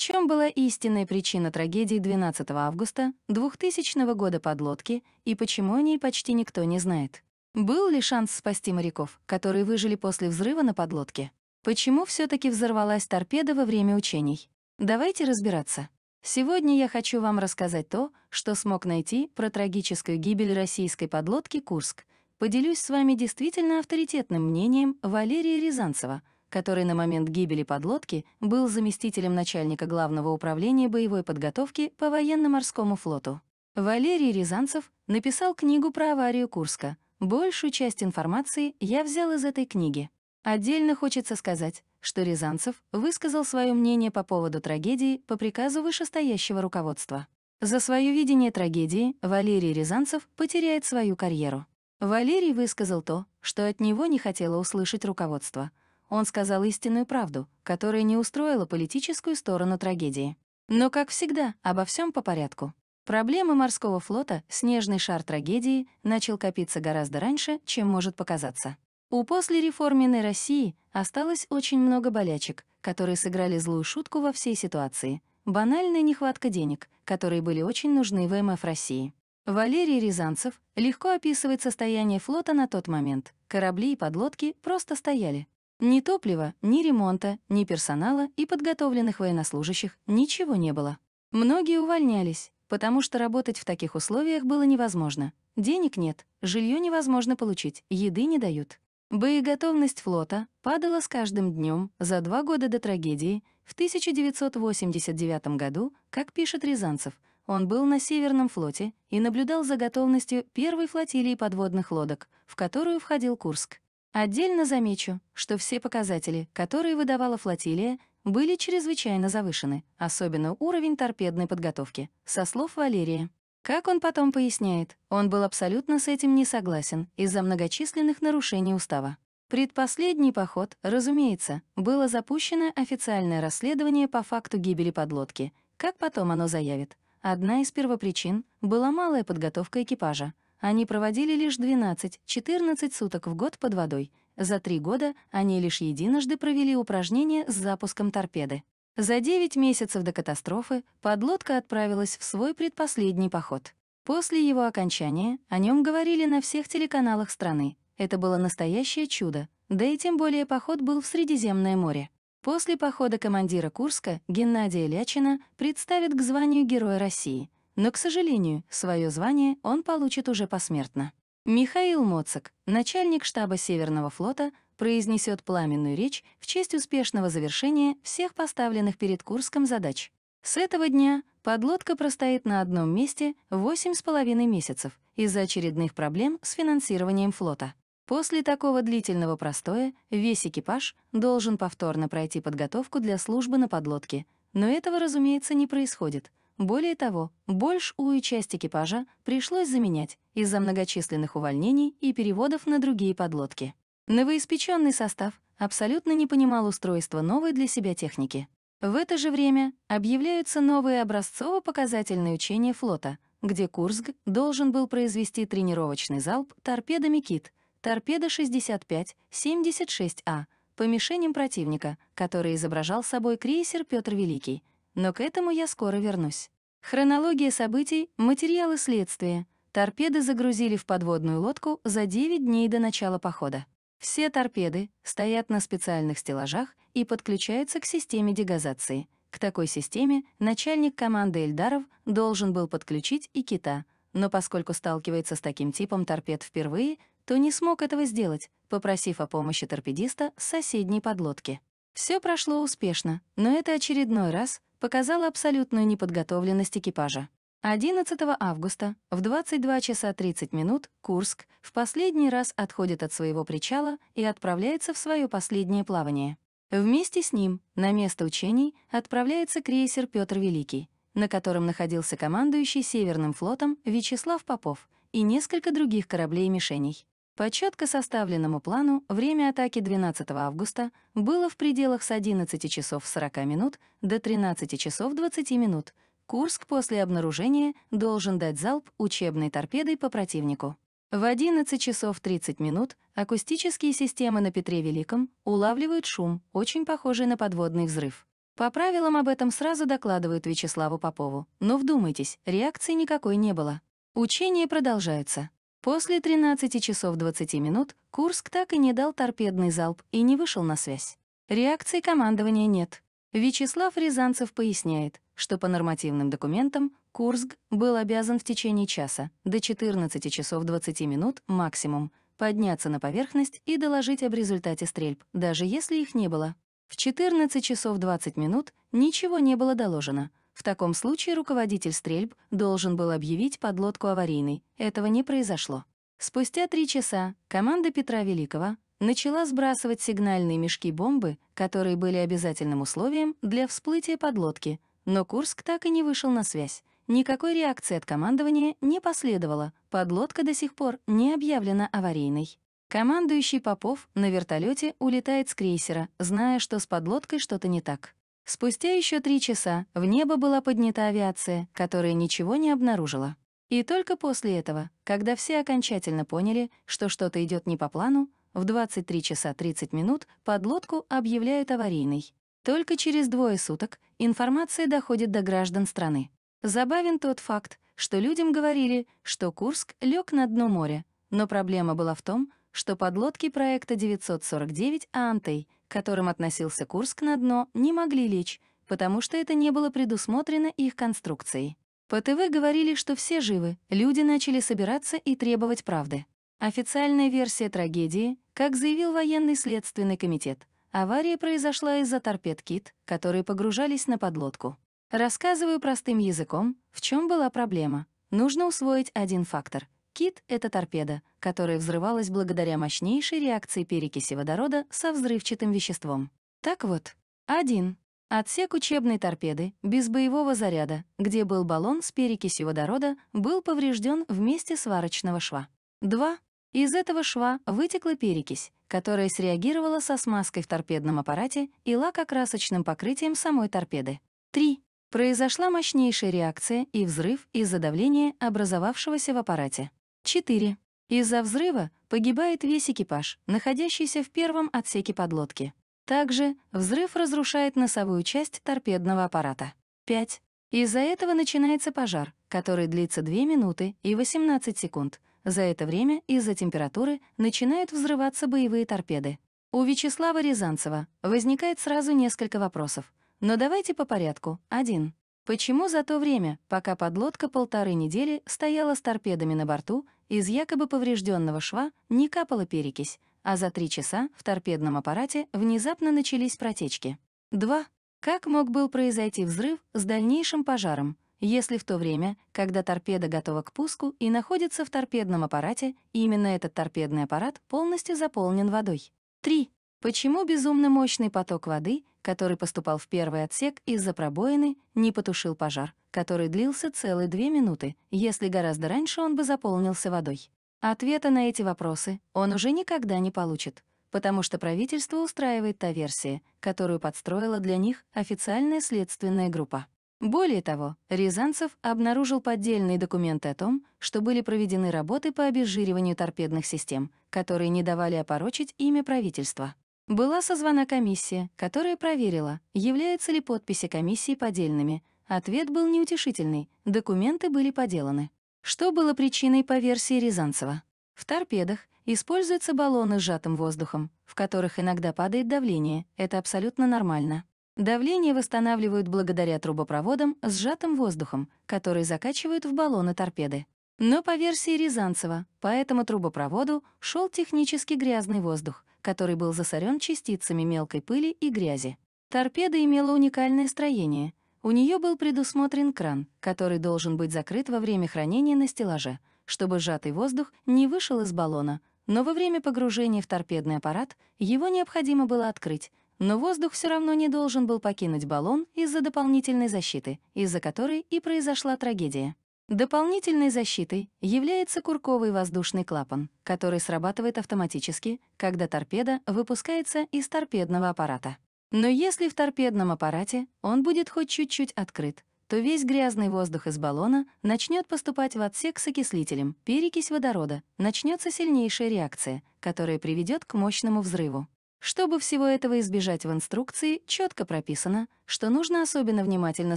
чем была истинная причина трагедии 12 августа 2000 года подлодки и почему о ней почти никто не знает? Был ли шанс спасти моряков, которые выжили после взрыва на подлодке? Почему все таки взорвалась торпеда во время учений? Давайте разбираться. Сегодня я хочу вам рассказать то, что смог найти про трагическую гибель российской подлодки «Курск». Поделюсь с вами действительно авторитетным мнением Валерия Рязанцева — который на момент гибели подлодки был заместителем начальника Главного управления боевой подготовки по военно-морскому флоту. Валерий Рязанцев написал книгу про аварию Курска. Большую часть информации я взял из этой книги. Отдельно хочется сказать, что Рязанцев высказал свое мнение по поводу трагедии по приказу вышестоящего руководства. За свое видение трагедии Валерий Рязанцев потеряет свою карьеру. Валерий высказал то, что от него не хотело услышать руководство — он сказал истинную правду, которая не устроила политическую сторону трагедии. Но, как всегда, обо всем по порядку. Проблемы морского флота, снежный шар трагедии, начал копиться гораздо раньше, чем может показаться. У послереформенной России осталось очень много болячек, которые сыграли злую шутку во всей ситуации. Банальная нехватка денег, которые были очень нужны в МФ России. Валерий Рязанцев легко описывает состояние флота на тот момент. Корабли и подлодки просто стояли, ни топлива, ни ремонта, ни персонала и подготовленных военнослужащих ничего не было. Многие увольнялись, потому что работать в таких условиях было невозможно. Денег нет, жилье невозможно получить, еды не дают. Боеготовность флота падала с каждым днем за два года до трагедии. В 1989 году, как пишет Рязанцев, он был на Северном флоте и наблюдал за готовностью первой флотилии подводных лодок, в которую входил Курск. Отдельно замечу, что все показатели, которые выдавала флотилия, были чрезвычайно завышены, особенно уровень торпедной подготовки, со слов Валерия. Как он потом поясняет, он был абсолютно с этим не согласен из-за многочисленных нарушений устава. Предпоследний поход, разумеется, было запущено официальное расследование по факту гибели подлодки, как потом оно заявит. Одна из первопричин была малая подготовка экипажа — они проводили лишь 12-14 суток в год под водой. За три года они лишь единожды провели упражнение с запуском торпеды. За 9 месяцев до катастрофы подлодка отправилась в свой предпоследний поход. После его окончания о нем говорили на всех телеканалах страны. Это было настоящее чудо, да и тем более поход был в Средиземное море. После похода командира Курска Геннадия Лячина представят к званию Героя России — но, к сожалению, свое звание он получит уже посмертно. Михаил Моцак, начальник штаба Северного флота, произнесет пламенную речь в честь успешного завершения всех поставленных перед Курском задач. С этого дня подлодка простоит на одном месте 8,5 месяцев из-за очередных проблем с финансированием флота. После такого длительного простоя весь экипаж должен повторно пройти подготовку для службы на подлодке — но этого, разумеется, не происходит. Более того, больше большую часть экипажа пришлось заменять из-за многочисленных увольнений и переводов на другие подлодки. Новоиспеченный состав абсолютно не понимал устройства новой для себя техники. В это же время объявляются новые образцово-показательные учения флота, где Курск должен был произвести тренировочный залп торпедами «Кит», торпеда 65-76А, по мишеням противника, который изображал собой крейсер Петр Великий. Но к этому я скоро вернусь. Хронология событий, материалы следствия. Торпеды загрузили в подводную лодку за 9 дней до начала похода. Все торпеды стоят на специальных стеллажах и подключаются к системе дегазации. К такой системе начальник команды Эльдаров должен был подключить и кита, но поскольку сталкивается с таким типом торпед впервые, то не смог этого сделать, попросив о помощи торпедиста с соседней подлодки. Все прошло успешно, но это очередной раз показало абсолютную неподготовленность экипажа. 11 августа в 22 часа 30 минут Курск в последний раз отходит от своего причала и отправляется в свое последнее плавание. Вместе с ним на место учений отправляется крейсер «Петр Великий», на котором находился командующий Северным флотом Вячеслав Попов и несколько других кораблей-мишеней. По четко составленному плану время атаки 12 августа было в пределах с 11 часов 40 минут до 13 часов 20 минут. Курск после обнаружения должен дать залп учебной торпедой по противнику. В 11 часов 30 минут акустические системы на Петре Великом улавливают шум, очень похожий на подводный взрыв. По правилам об этом сразу докладывают Вячеславу Попову. Но вдумайтесь, реакции никакой не было. Учения продолжаются. После 13 часов 20 минут Курск так и не дал торпедный залп и не вышел на связь. Реакции командования нет. Вячеслав Рязанцев поясняет, что по нормативным документам Курск был обязан в течение часа, до 14 часов 20 минут максимум, подняться на поверхность и доложить об результате стрельб, даже если их не было. В 14 часов 20 минут ничего не было доложено, в таком случае руководитель стрельб должен был объявить подлодку аварийной. Этого не произошло. Спустя три часа команда Петра Великого начала сбрасывать сигнальные мешки бомбы, которые были обязательным условием для всплытия подлодки, но Курск так и не вышел на связь. Никакой реакции от командования не последовало, подлодка до сих пор не объявлена аварийной. Командующий Попов на вертолете улетает с крейсера, зная, что с подлодкой что-то не так. Спустя еще три часа в небо была поднята авиация, которая ничего не обнаружила. И только после этого, когда все окончательно поняли, что что-то идет не по плану, в 23 часа 30 минут подлодку объявляют аварийной. Только через двое суток информация доходит до граждан страны. Забавен тот факт, что людям говорили, что Курск лег на дно моря, но проблема была в том, что подлодки проекта 949 Антей которым относился Курск на дно, не могли лечь, потому что это не было предусмотрено их конструкцией. По ТВ говорили, что все живы, люди начали собираться и требовать правды. Официальная версия трагедии, как заявил военный следственный комитет, авария произошла из-за торпед «Кит», которые погружались на подлодку. Рассказываю простым языком, в чем была проблема. Нужно усвоить один фактор — Кит — это торпеда, которая взрывалась благодаря мощнейшей реакции перекиси водорода со взрывчатым веществом. Так вот, один, Отсек учебной торпеды без боевого заряда, где был баллон с перекисью водорода, был поврежден вместе сварочного шва. 2. Из этого шва вытекла перекись, которая среагировала со смазкой в торпедном аппарате и лакокрасочным покрытием самой торпеды. 3. Произошла мощнейшая реакция и взрыв из-за давления, образовавшегося в аппарате. 4. Из-за взрыва погибает весь экипаж, находящийся в первом отсеке подлодки. Также взрыв разрушает носовую часть торпедного аппарата. 5. Из-за этого начинается пожар, который длится 2 минуты и 18 секунд. За это время из-за температуры начинают взрываться боевые торпеды. У Вячеслава Рязанцева возникает сразу несколько вопросов. Но давайте по порядку. 1. Почему за то время, пока подлодка полторы недели стояла с торпедами на борту, из якобы поврежденного шва не капала перекись, а за три часа в торпедном аппарате внезапно начались протечки? 2. Как мог был произойти взрыв с дальнейшим пожаром, если в то время, когда торпеда готова к пуску и находится в торпедном аппарате, именно этот торпедный аппарат полностью заполнен водой? 3. Почему безумно мощный поток воды, который поступал в первый отсек из-за пробоины, не потушил пожар, который длился целые две минуты, если гораздо раньше он бы заполнился водой? Ответа на эти вопросы он уже никогда не получит, потому что правительство устраивает та версия, которую подстроила для них официальная следственная группа. Более того, Рязанцев обнаружил поддельные документы о том, что были проведены работы по обезжириванию торпедных систем, которые не давали опорочить имя правительства. Была созвана комиссия, которая проверила, являются ли подписи комиссии поддельными. Ответ был неутешительный, документы были поделаны. Что было причиной по версии Рязанцева? В торпедах используются баллоны с сжатым воздухом, в которых иногда падает давление, это абсолютно нормально. Давление восстанавливают благодаря трубопроводам с сжатым воздухом, которые закачивают в баллоны торпеды. Но по версии Рязанцева, по этому трубопроводу шел технически грязный воздух, который был засорен частицами мелкой пыли и грязи. Торпеда имела уникальное строение. У нее был предусмотрен кран, который должен быть закрыт во время хранения на стеллаже, чтобы сжатый воздух не вышел из баллона, но во время погружения в торпедный аппарат его необходимо было открыть, но воздух все равно не должен был покинуть баллон из-за дополнительной защиты, из-за которой и произошла трагедия. Дополнительной защитой является курковый воздушный клапан, который срабатывает автоматически, когда торпеда выпускается из торпедного аппарата. Но если в торпедном аппарате он будет хоть чуть-чуть открыт, то весь грязный воздух из баллона начнет поступать в отсек с окислителем, перекись водорода, начнется сильнейшая реакция, которая приведет к мощному взрыву. Чтобы всего этого избежать в инструкции, четко прописано, что нужно особенно внимательно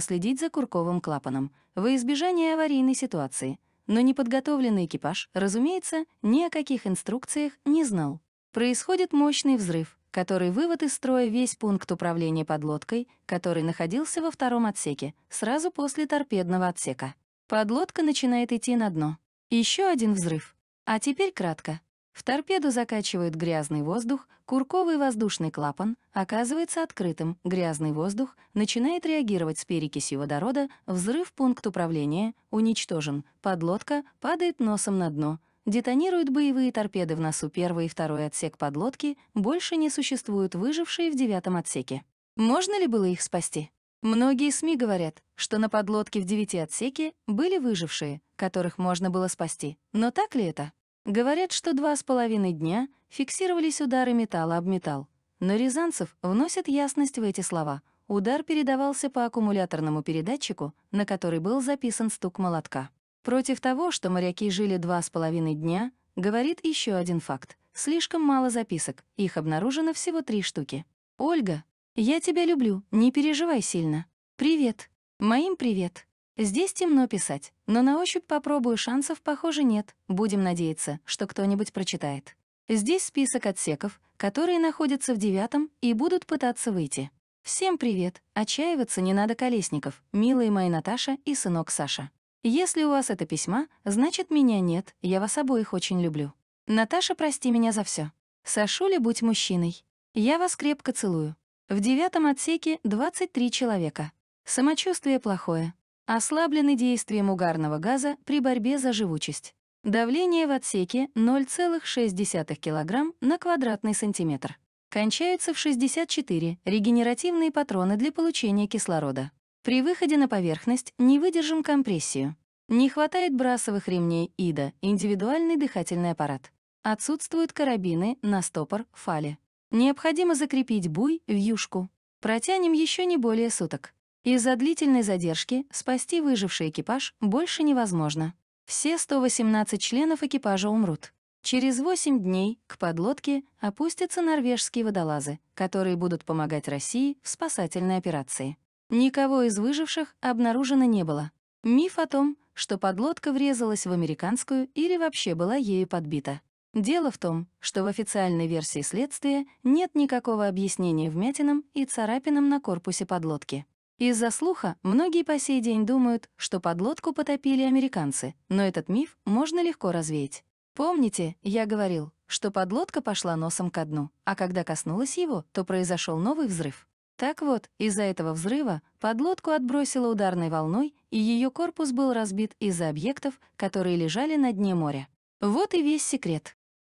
следить за курковым клапаном — во избежание аварийной ситуации, но неподготовленный экипаж, разумеется, ни о каких инструкциях не знал. Происходит мощный взрыв, который вывод из строя весь пункт управления подлодкой, который находился во втором отсеке, сразу после торпедного отсека. Подлодка начинает идти на дно. Еще один взрыв. А теперь кратко. В торпеду закачивают грязный воздух, курковый воздушный клапан оказывается открытым, грязный воздух начинает реагировать с перекисью водорода, взрыв пункт управления, уничтожен, подлодка падает носом на дно, детонируют боевые торпеды в носу первый и второй отсек подлодки, больше не существуют выжившие в девятом отсеке. Можно ли было их спасти? Многие СМИ говорят, что на подлодке в девяти отсеке были выжившие, которых можно было спасти, но так ли это? Говорят, что два с половиной дня фиксировались удары металла об металл. Но Рязанцев вносит ясность в эти слова. Удар передавался по аккумуляторному передатчику, на который был записан стук молотка. Против того, что моряки жили два с половиной дня, говорит еще один факт. Слишком мало записок, их обнаружено всего три штуки. «Ольга, я тебя люблю, не переживай сильно. Привет. Моим привет. Здесь темно писать, но на ощупь попробую, шансов, похоже, нет. Будем надеяться, что кто-нибудь прочитает. Здесь список отсеков, которые находятся в девятом и будут пытаться выйти. Всем привет, отчаиваться не надо колесников, милые мои Наташа и сынок Саша. Если у вас это письма, значит, меня нет, я вас обоих очень люблю. Наташа, прости меня за все. Сашуля, будь мужчиной. Я вас крепко целую. В девятом отсеке 23 человека. Самочувствие плохое, Ослаблены действием угарного газа при борьбе за живучесть. Давление в отсеке 0,6 кг на квадратный сантиметр. Кончаются в 64 регенеративные патроны для получения кислорода. При выходе на поверхность не выдержим компрессию. Не хватает брасовых ремней ИДА, индивидуальный дыхательный аппарат. Отсутствуют карабины на стопор, фале. Необходимо закрепить буй, в юшку. Протянем еще не более суток. Из-за длительной задержки спасти выживший экипаж больше невозможно. Все 118 членов экипажа умрут. Через 8 дней к подлодке опустятся норвежские водолазы, которые будут помогать России в спасательной операции. Никого из выживших обнаружено не было. Миф о том, что подлодка врезалась в американскую или вообще была ею подбита. Дело в том, что в официальной версии следствия нет никакого объяснения вмятинам и царапинам на корпусе подлодки. Из-за слуха многие по сей день думают, что подлодку потопили американцы, но этот миф можно легко развеять. Помните, я говорил, что подлодка пошла носом ко дну, а когда коснулась его, то произошел новый взрыв. Так вот, из-за этого взрыва подлодку отбросило ударной волной, и ее корпус был разбит из-за объектов, которые лежали на дне моря. Вот и весь секрет.